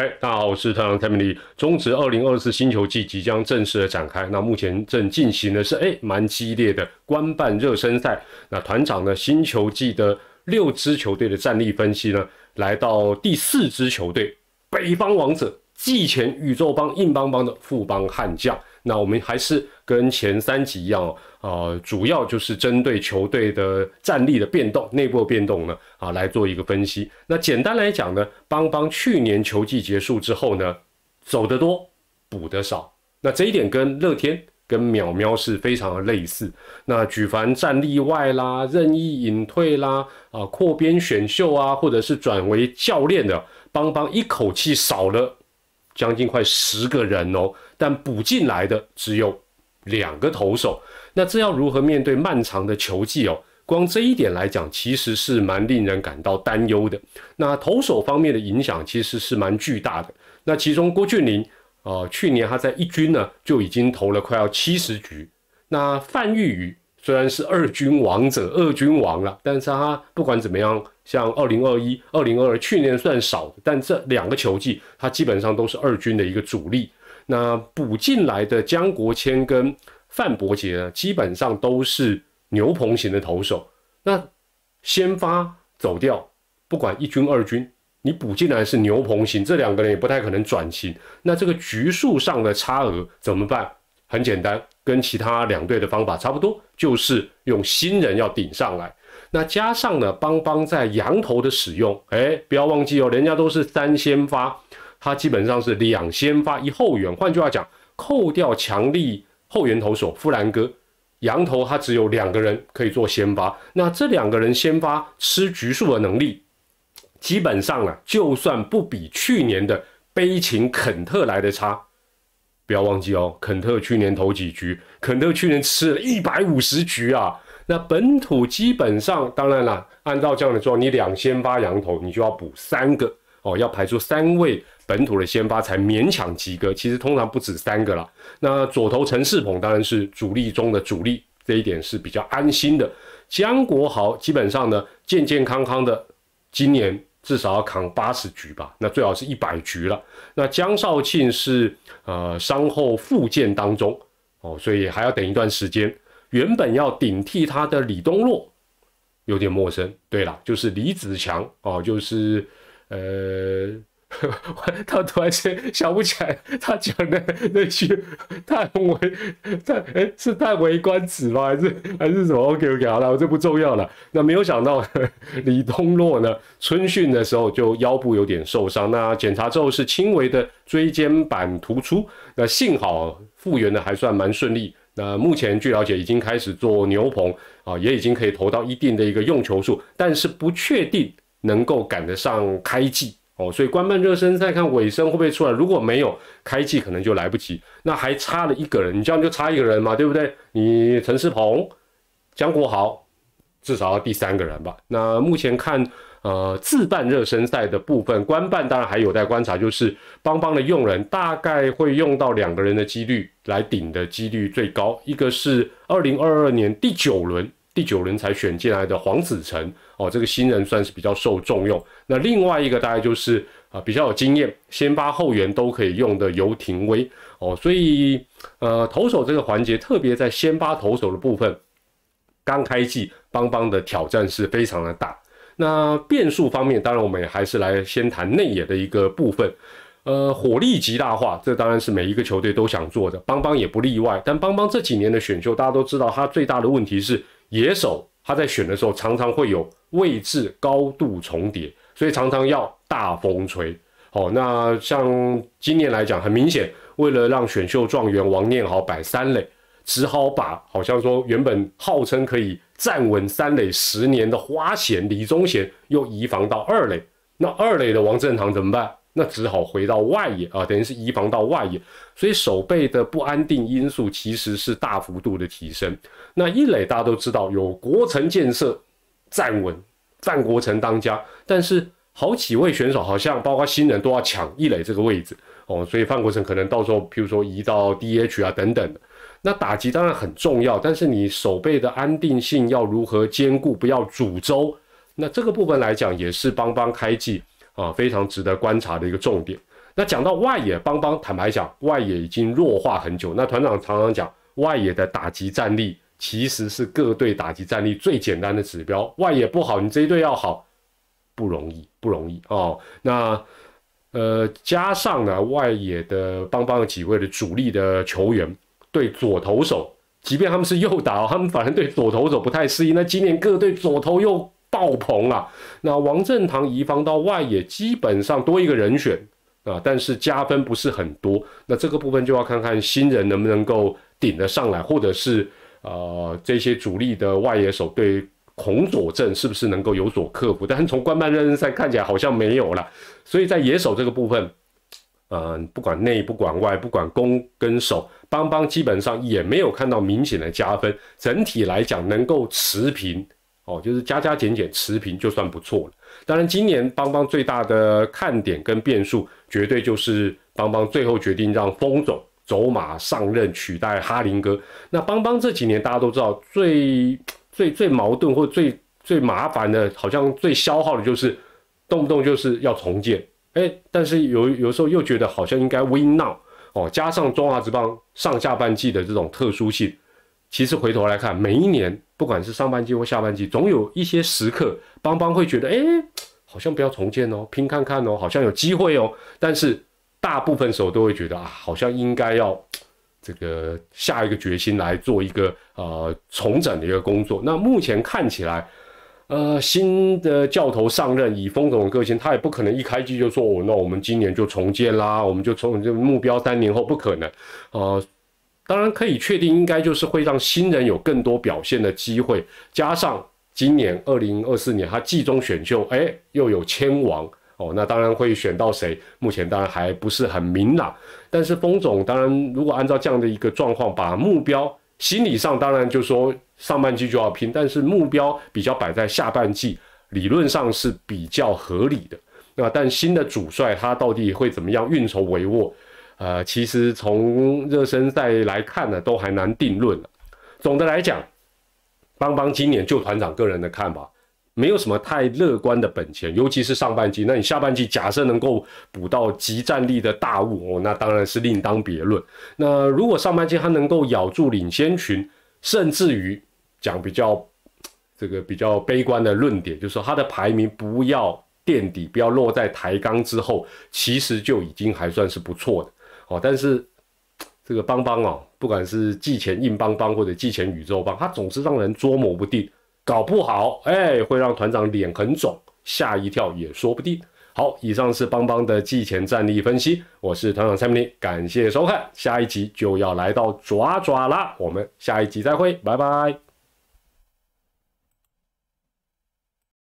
哎，大家好，我是团长 Timmy。中职二零二四星球季即将正式的展开，那目前正进行的是哎蛮激烈的官办热身赛。那团长呢，星球季的六支球队的战力分析呢，来到第四支球队——北方王者季前宇宙帮硬邦邦的副帮悍将。那我们还是跟前三集一样哦。呃，主要就是针对球队的战力的变动、内部变动呢，啊，来做一个分析。那简单来讲呢，邦邦去年球季结束之后呢，走得多，补得少。那这一点跟乐天、跟淼淼是非常的类似。那举凡战力外啦、任意隐退啦、啊，扩编选秀啊，或者是转为教练的，邦邦一口气少了将近快十个人哦，但补进来的只有两个投手。那这要如何面对漫长的球季哦？光这一点来讲，其实是蛮令人感到担忧的。那投手方面的影响其实是蛮巨大的。那其中郭俊霖呃，去年他在一军呢就已经投了快要七十局。那范玉宇虽然是二军王者，二军王了，但是他不管怎么样，像二零二一、二零二二，去年算少，但这两个球季他基本上都是二军的一个主力。那补进来的江国谦跟。范伯杰呢，基本上都是牛棚型的投手。那先发走掉，不管一军二军，你补进来是牛棚型，这两个人也不太可能转型。那这个局数上的差额怎么办？很简单，跟其他两队的方法差不多，就是用新人要顶上来。那加上呢，邦邦在羊头的使用，哎，不要忘记哦，人家都是三先发，他基本上是两先发一后援。换句话讲，扣掉强力。后援投手弗兰哥，羊头他只有两个人可以做先发，那这两个人先发吃局数的能力，基本上啊，就算不比去年的悲情肯特来的差。不要忘记哦，肯特去年投几局？肯特去年吃了一百五十局啊。那本土基本上，当然了，按照这样的状况，你两先发羊头，你就要补三个哦，要排出三位。本土的先发才勉强及格，其实通常不止三个了。那左投陈世鹏当然是主力中的主力，这一点是比较安心的。江国豪基本上呢健健康康的，今年至少要扛八十局吧，那最好是一百局了。那江少庆是呃伤后复健当中哦，所以还要等一段时间。原本要顶替他的李东洛有点陌生，对了，就是李子强哦，就是呃。我他突然间想不起来他讲的那句叹为叹哎是叹为观止吗还是还是什么 OK OK 好了，这不重要了。那没有想到李东洛呢，春训的时候就腰部有点受伤，那检查之后是轻微的椎间板突出，那幸好复原的还算蛮顺利。那目前据了解已经开始做牛棚啊，也已经可以投到一定的一个用球数，但是不确定能够赶得上开季。哦，所以官办热身赛看尾声会不会出来？如果没有开季，可能就来不及。那还差了一个人，你这样就差一个人嘛，对不对？你陈世鹏、江国豪，至少要第三个人吧？那目前看，呃，自办热身赛的部分，官办当然还有待观察。就是邦邦的用人大概会用到两个人的几率来顶的几率最高，一个是二零二二年第九轮，第九轮才选进来的黄子成。哦，这个新人算是比较受重用。那另外一个大概就是啊，比较有经验，先发后援都可以用的游廷威。哦，所以呃，投手这个环节，特别在先发投手的部分，刚开季邦邦的挑战是非常的大。那变数方面，当然我们也还是来先谈内野的一个部分。呃，火力极大化，这当然是每一个球队都想做的，邦邦也不例外。但邦邦这几年的选秀，大家都知道，他最大的问题是野手。他在选的时候常常会有位置高度重叠，所以常常要大风吹。好，那像今年来讲，很明显，为了让选秀状元王念豪摆三垒，只好把好像说原本号称可以站稳三垒十年的花贤李宗贤，又移防到二垒。那二垒的王振堂怎么办？那只好回到外野啊，等于是移防到外野，所以守备的不安定因素其实是大幅度的提升。那一垒大家都知道有国城建设站稳，范国成当家，但是好几位选手好像包括新人都要抢一垒这个位置哦，所以范国成可能到时候比如说移到 DH 啊等等那打击当然很重要，但是你守备的安定性要如何兼顾，不要煮粥，那这个部分来讲也是帮帮开季。啊，非常值得观察的一个重点。那讲到外野帮帮，坦白讲，外野已经弱化很久。那团长常常讲，外野的打击战力其实是各队打击战力最简单的指标。外野不好，你这一队要好不容易，不容易哦。那呃，加上呢，外野的帮帮几位的主力的球员对左投手，即便他们是右打，他们反正对左投手不太适应。那今年各队左投右。爆棚啊！那王振堂移防到外野，基本上多一个人选啊，但是加分不是很多。那这个部分就要看看新人能不能够顶得上来，或者是呃这些主力的外野手对孔佐镇是不是能够有所克服？但从官办热身赛看起来好像没有了，所以在野手这个部分，呃不管内不管外不管攻跟守，邦邦基本上也没有看到明显的加分。整体来讲能够持平。哦，就是加加减减持平就算不错了。当然，今年邦邦最大的看点跟变数，绝对就是邦邦最后决定让峰总走马上任取代哈林哥。那邦邦这几年大家都知道，最最最矛盾或最最麻烦的，好像最消耗的就是动不动就是要重建。哎，但是有有时候又觉得好像应该 win now。哦，加上中华职棒上下半季的这种特殊性，其实回头来看每一年。不管是上半季或下半季，总有一些时刻，邦邦会觉得，哎，好像不要重建哦，拼看看哦，好像有机会哦。但是大部分时候都会觉得啊，好像应该要这个下一个决心来做一个呃重整的一个工作。那目前看起来，呃，新的教头上任，以风总个性，他也不可能一开机就说，哦，那我们今年就重建啦，我们就从就目标三年后不可能，呃。当然可以确定，应该就是会让新人有更多表现的机会。加上今年二零二四年他季中选秀，哎，又有签王哦，那当然会选到谁？目前当然还不是很明朗。但是封总，当然如果按照这样的一个状况，把目标心理上当然就说上半季就要拼，但是目标比较摆在下半季，理论上是比较合理的。那但新的主帅他到底会怎么样运筹帷幄？呃，其实从热身赛来看呢，都还难定论总的来讲，邦邦今年就团长个人的看法，没有什么太乐观的本钱。尤其是上半季，那你下半季假设能够补到极战力的大物，哦，那当然是另当别论。那如果上半季他能够咬住领先群，甚至于讲比较这个比较悲观的论点，就是说他的排名不要垫底，不要落在台杠之后，其实就已经还算是不错的。哦，但是这个邦邦哦，不管是寄钱硬邦邦或者寄钱宇宙邦，它总是让人捉摸不定，搞不好哎会让团长脸很肿，吓一跳也说不定。好，以上是邦邦的寄钱战力分析，我是团长蔡明感谢收看，下一集就要来到爪爪啦，我们下一集再会，拜拜。